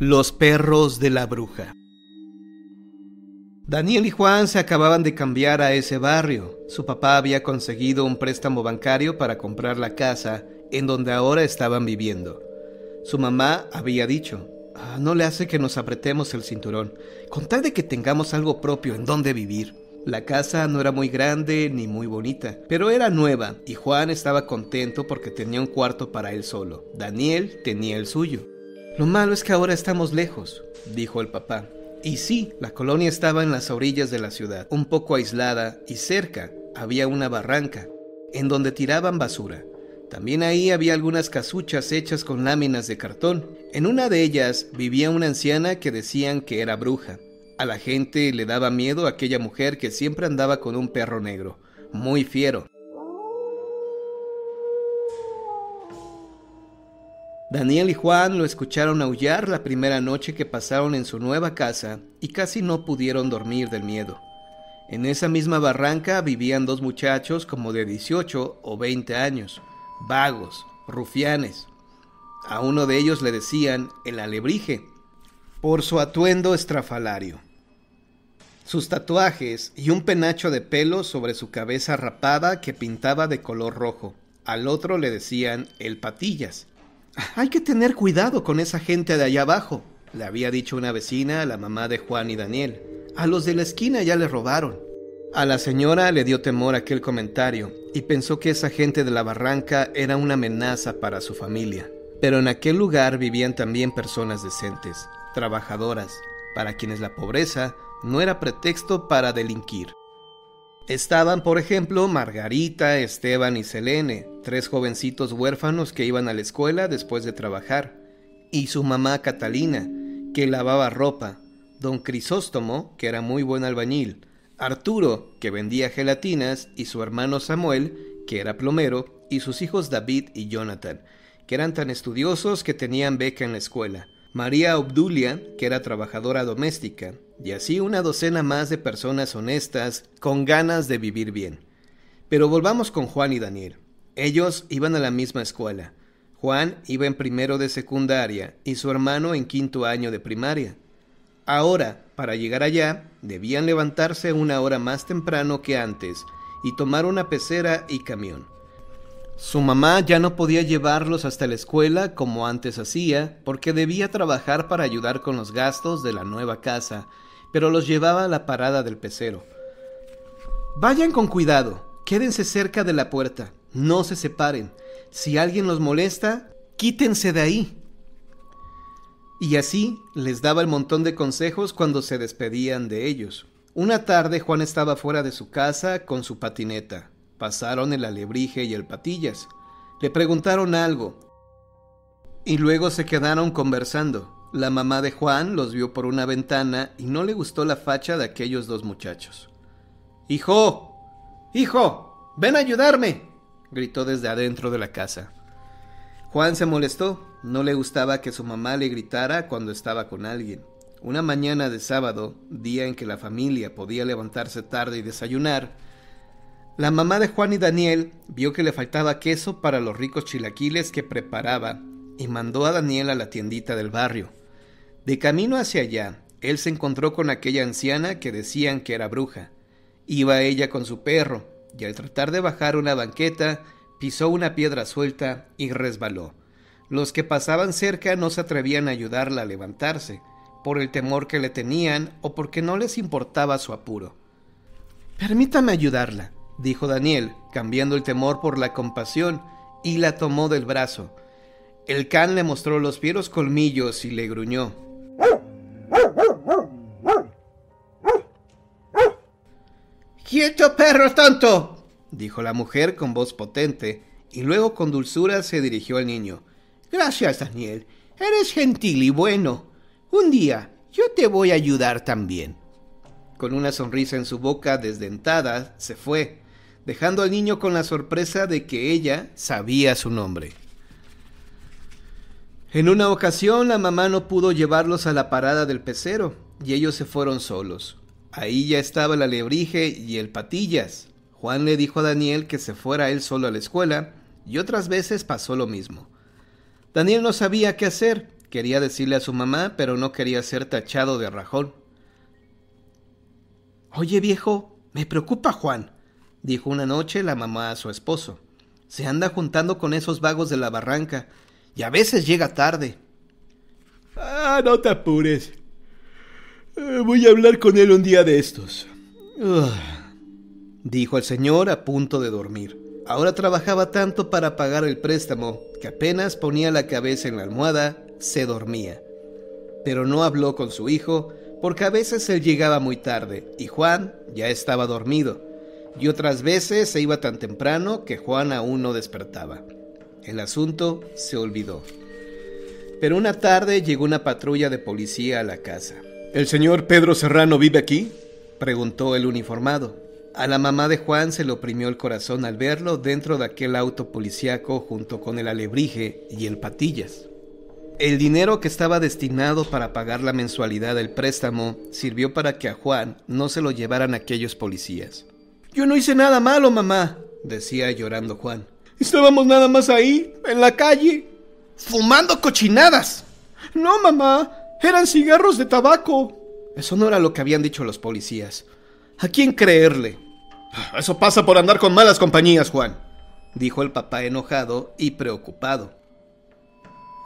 Los perros de la bruja. Daniel y Juan se acababan de cambiar a ese barrio. Su papá había conseguido un préstamo bancario para comprar la casa en donde ahora estaban viviendo. Su mamá había dicho, ah, no le hace que nos apretemos el cinturón, con tal de que tengamos algo propio en donde vivir. La casa no era muy grande ni muy bonita, pero era nueva y Juan estaba contento porque tenía un cuarto para él solo. Daniel tenía el suyo. Lo malo es que ahora estamos lejos, dijo el papá. Y sí, la colonia estaba en las orillas de la ciudad, un poco aislada, y cerca había una barranca, en donde tiraban basura. También ahí había algunas casuchas hechas con láminas de cartón. En una de ellas vivía una anciana que decían que era bruja. A la gente le daba miedo aquella mujer que siempre andaba con un perro negro, muy fiero, Daniel y Juan lo escucharon aullar la primera noche que pasaron en su nueva casa y casi no pudieron dormir del miedo. En esa misma barranca vivían dos muchachos como de 18 o 20 años, vagos, rufianes. A uno de ellos le decían el alebrije, por su atuendo estrafalario. Sus tatuajes y un penacho de pelo sobre su cabeza rapada que pintaba de color rojo. Al otro le decían el patillas hay que tener cuidado con esa gente de allá abajo, le había dicho una vecina a la mamá de Juan y Daniel. A los de la esquina ya le robaron. A la señora le dio temor aquel comentario y pensó que esa gente de la barranca era una amenaza para su familia. Pero en aquel lugar vivían también personas decentes, trabajadoras, para quienes la pobreza no era pretexto para delinquir. Estaban, por ejemplo, Margarita, Esteban y Selene, tres jovencitos huérfanos que iban a la escuela después de trabajar, y su mamá Catalina, que lavaba ropa, don Crisóstomo, que era muy buen albañil, Arturo, que vendía gelatinas, y su hermano Samuel, que era plomero, y sus hijos David y Jonathan, que eran tan estudiosos que tenían beca en la escuela. María Obdulia, que era trabajadora doméstica, y así una docena más de personas honestas con ganas de vivir bien. Pero volvamos con Juan y Daniel. Ellos iban a la misma escuela. Juan iba en primero de secundaria y su hermano en quinto año de primaria. Ahora, para llegar allá, debían levantarse una hora más temprano que antes y tomar una pecera y camión. Su mamá ya no podía llevarlos hasta la escuela como antes hacía, porque debía trabajar para ayudar con los gastos de la nueva casa, pero los llevaba a la parada del pecero. Vayan con cuidado, quédense cerca de la puerta, no se separen. Si alguien los molesta, quítense de ahí. Y así les daba el montón de consejos cuando se despedían de ellos. Una tarde Juan estaba fuera de su casa con su patineta. Pasaron el alebrije y el patillas. Le preguntaron algo. Y luego se quedaron conversando. La mamá de Juan los vio por una ventana y no le gustó la facha de aquellos dos muchachos. Hijo, hijo, ven a ayudarme, gritó desde adentro de la casa. Juan se molestó, no le gustaba que su mamá le gritara cuando estaba con alguien. Una mañana de sábado, día en que la familia podía levantarse tarde y desayunar, la mamá de Juan y Daniel vio que le faltaba queso para los ricos chilaquiles que preparaba y mandó a Daniel a la tiendita del barrio. De camino hacia allá, él se encontró con aquella anciana que decían que era bruja. Iba ella con su perro, y al tratar de bajar una banqueta, pisó una piedra suelta y resbaló. Los que pasaban cerca no se atrevían a ayudarla a levantarse, por el temor que le tenían o porque no les importaba su apuro. Permítame ayudarla, dijo Daniel, cambiando el temor por la compasión, y la tomó del brazo. El can le mostró los fieros colmillos y le gruñó. ¡Quieto, perro tonto! dijo la mujer con voz potente, y luego con dulzura se dirigió al niño. Gracias, Daniel. Eres gentil y bueno. Un día yo te voy a ayudar también. Con una sonrisa en su boca desdentada, se fue dejando al niño con la sorpresa de que ella sabía su nombre. En una ocasión la mamá no pudo llevarlos a la parada del pecero y ellos se fueron solos. Ahí ya estaba el alebrije y el patillas. Juan le dijo a Daniel que se fuera él solo a la escuela y otras veces pasó lo mismo. Daniel no sabía qué hacer, quería decirle a su mamá, pero no quería ser tachado de rajón. Oye viejo, me preocupa Juan, dijo una noche la mamá a su esposo. Se anda juntando con esos vagos de la barranca y a veces llega tarde. Ah, no te apures. Eh, voy a hablar con él un día de estos. dijo el señor a punto de dormir. Ahora trabajaba tanto para pagar el préstamo que apenas ponía la cabeza en la almohada, se dormía. Pero no habló con su hijo porque a veces él llegaba muy tarde y Juan ya estaba dormido y otras veces se iba tan temprano que Juan aún no despertaba. El asunto se olvidó. Pero una tarde llegó una patrulla de policía a la casa. ¿El señor Pedro Serrano vive aquí? preguntó el uniformado. A la mamá de Juan se le oprimió el corazón al verlo dentro de aquel auto policíaco junto con el alebrije y el patillas. El dinero que estaba destinado para pagar la mensualidad del préstamo sirvió para que a Juan no se lo llevaran aquellos policías. Yo no hice nada malo, mamá, decía llorando Juan. Estábamos nada más ahí, en la calle, fumando cochinadas. No, mamá, eran cigarros de tabaco. Eso no era lo que habían dicho los policías. ¿A quién creerle? Eso pasa por andar con malas compañías, Juan, dijo el papá enojado y preocupado.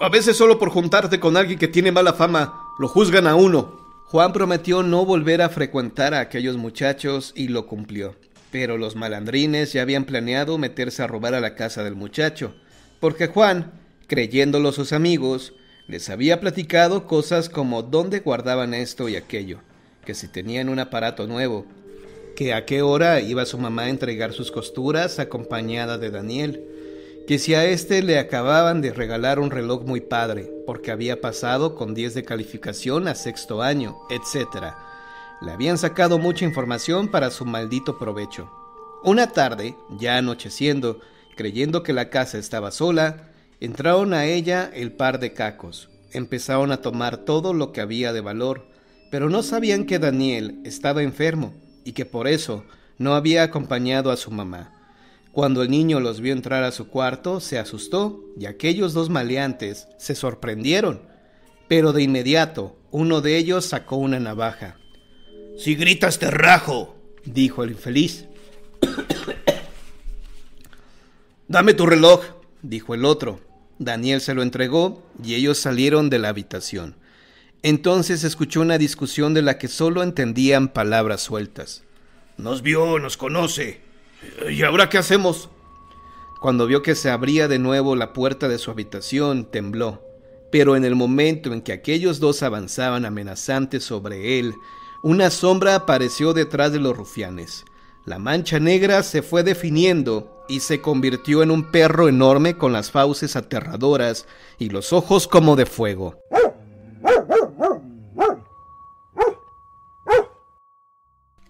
A veces solo por juntarte con alguien que tiene mala fama, lo juzgan a uno Juan prometió no volver a frecuentar a aquellos muchachos y lo cumplió. Pero los malandrines ya habían planeado meterse a robar a la casa del muchacho, porque Juan, creyéndolo sus amigos, les había platicado cosas como dónde guardaban esto y aquello, que si tenían un aparato nuevo, que a qué hora iba su mamá a entregar sus costuras acompañada de Daniel, que si a este le acababan de regalar un reloj muy padre, porque había pasado con 10 de calificación a sexto año, etc. Le habían sacado mucha información para su maldito provecho. Una tarde, ya anocheciendo, creyendo que la casa estaba sola, entraron a ella el par de cacos. Empezaron a tomar todo lo que había de valor, pero no sabían que Daniel estaba enfermo y que por eso no había acompañado a su mamá. Cuando el niño los vio entrar a su cuarto, se asustó y aquellos dos maleantes se sorprendieron. Pero de inmediato, uno de ellos sacó una navaja. Si gritas te rajo, dijo el infeliz. Dame tu reloj, dijo el otro. Daniel se lo entregó y ellos salieron de la habitación. Entonces escuchó una discusión de la que solo entendían palabras sueltas. Nos vio, nos conoce, ¿Y ahora qué hacemos? Cuando vio que se abría de nuevo la puerta de su habitación, tembló, pero en el momento en que aquellos dos avanzaban amenazantes sobre él, una sombra apareció detrás de los rufianes. La mancha negra se fue definiendo y se convirtió en un perro enorme con las fauces aterradoras y los ojos como de fuego.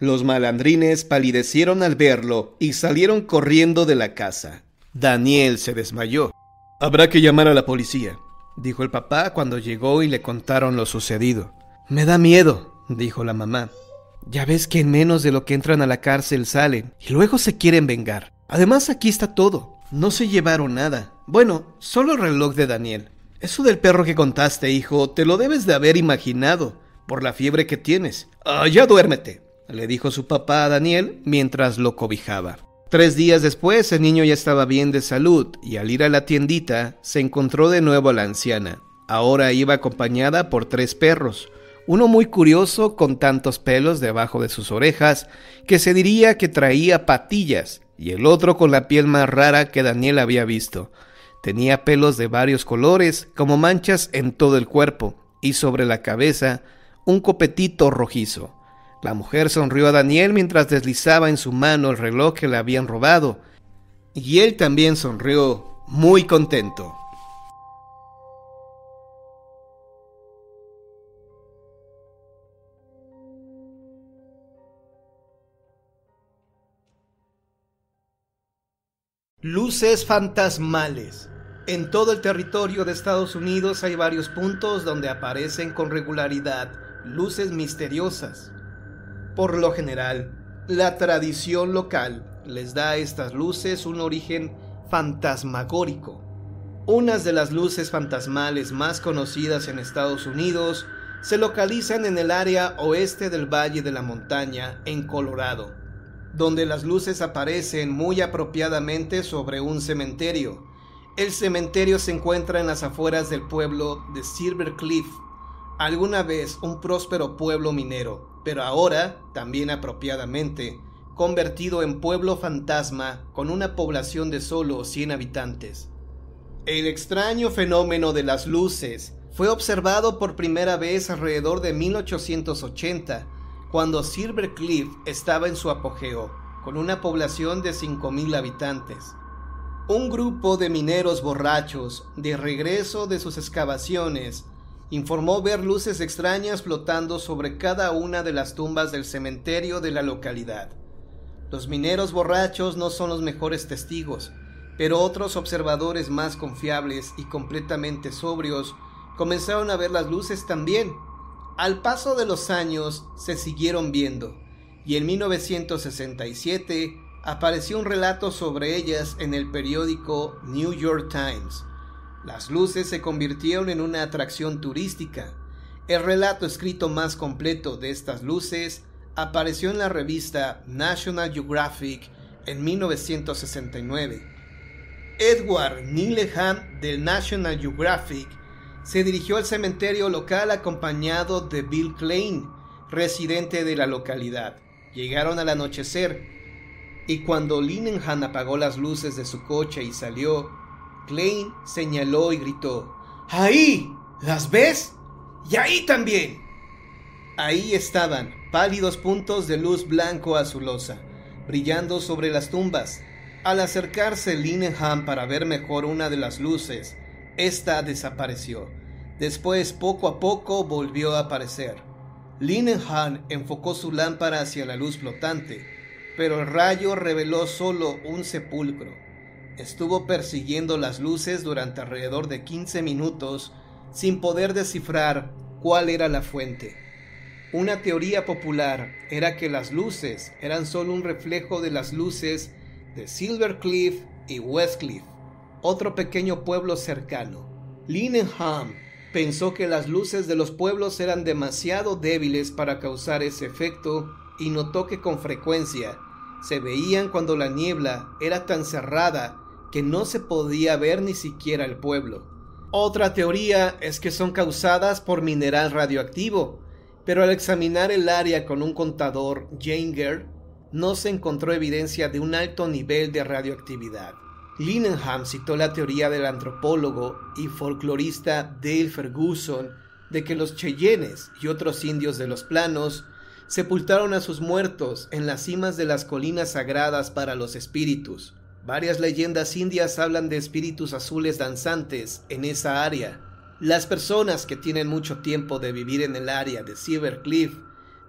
Los malandrines palidecieron al verlo y salieron corriendo de la casa. Daniel se desmayó. Habrá que llamar a la policía, dijo el papá cuando llegó y le contaron lo sucedido. Me da miedo, dijo la mamá. Ya ves que en menos de lo que entran a la cárcel salen y luego se quieren vengar. Además aquí está todo. No se llevaron nada. Bueno, solo el reloj de Daniel. Eso del perro que contaste, hijo, te lo debes de haber imaginado por la fiebre que tienes. Ah, ya duérmete, le dijo su papá a Daniel mientras lo cobijaba. Tres días después el niño ya estaba bien de salud y al ir a la tiendita se encontró de nuevo a la anciana. Ahora iba acompañada por tres perros, uno muy curioso con tantos pelos debajo de sus orejas que se diría que traía patillas y el otro con la piel más rara que Daniel había visto. Tenía pelos de varios colores, como manchas en todo el cuerpo, y sobre la cabeza un copetito rojizo. La mujer sonrió a Daniel mientras deslizaba en su mano el reloj que le habían robado, y él también sonrió, muy contento. Luces fantasmales. En todo el territorio de Estados Unidos hay varios puntos donde aparecen con regularidad luces misteriosas. Por lo general, la tradición local les da a estas luces un origen fantasmagórico. Unas de las luces fantasmales más conocidas en Estados Unidos se localizan en el área oeste del Valle de la Montaña, en Colorado, donde las luces aparecen muy apropiadamente sobre un cementerio. El cementerio se encuentra en las afueras del pueblo de Silver Cliff, alguna vez un próspero pueblo minero, pero ahora, también apropiadamente, convertido en pueblo fantasma con una población de solo 100 habitantes. El extraño fenómeno de las luces fue observado por primera vez alrededor de 1880, cuando Silver Cliff estaba en su apogeo, con una población de 5.000 habitantes. Un grupo de mineros borrachos, de regreso de sus excavaciones, informó ver luces extrañas flotando sobre cada una de las tumbas del cementerio de la localidad. Los mineros borrachos no son los mejores testigos, pero otros observadores más confiables y completamente sobrios comenzaron a ver las luces también. Al paso de los años se siguieron viendo, y en 1967 apareció un relato sobre ellas en el periódico New York Times. Las luces se convirtieron en una atracción turística. El relato escrito más completo de estas luces apareció en la revista National Geographic en 1969. Edward Nileham del National Geographic se dirigió al cementerio local acompañado de Bill Klein, residente de la localidad. Llegaron al anochecer y cuando Linenhan apagó las luces de su coche y salió, Klein señaló y gritó, ¡Ahí! ¿Las ves? Y ahí también. Ahí estaban, pálidos puntos de luz blanco azulosa, brillando sobre las tumbas. Al acercarse Linenhan para ver mejor una de las luces, esta desapareció. Después, poco a poco, volvió a aparecer. Linenhan enfocó su lámpara hacia la luz flotante, pero el rayo reveló solo un sepulcro. Estuvo persiguiendo las luces durante alrededor de 15 minutos sin poder descifrar cuál era la fuente. Una teoría popular era que las luces eran solo un reflejo de las luces de Silver Cliff y Westcliff... otro pequeño pueblo cercano. Linenham pensó que las luces de los pueblos eran demasiado débiles para causar ese efecto y notó que con frecuencia se veían cuando la niebla era tan cerrada que no se podía ver ni siquiera el pueblo. Otra teoría es que son causadas por mineral radioactivo, pero al examinar el área con un contador Janger, no se encontró evidencia de un alto nivel de radioactividad. Linenham citó la teoría del antropólogo y folclorista Dale Ferguson de que los cheyennes y otros indios de los planos sepultaron a sus muertos en las cimas de las colinas sagradas para los espíritus, Varias leyendas indias hablan de espíritus azules danzantes en esa área. Las personas que tienen mucho tiempo de vivir en el área de Silver Cliff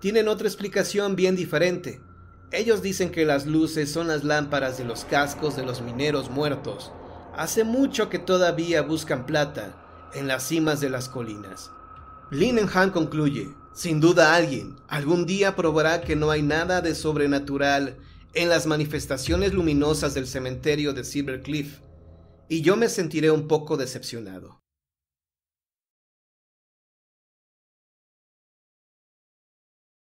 tienen otra explicación bien diferente. Ellos dicen que las luces son las lámparas de los cascos de los mineros muertos. Hace mucho que todavía buscan plata en las cimas de las colinas. Linenhan concluye, sin duda alguien algún día probará que no hay nada de sobrenatural en las manifestaciones luminosas del cementerio de Silver Cliff, y yo me sentiré un poco decepcionado.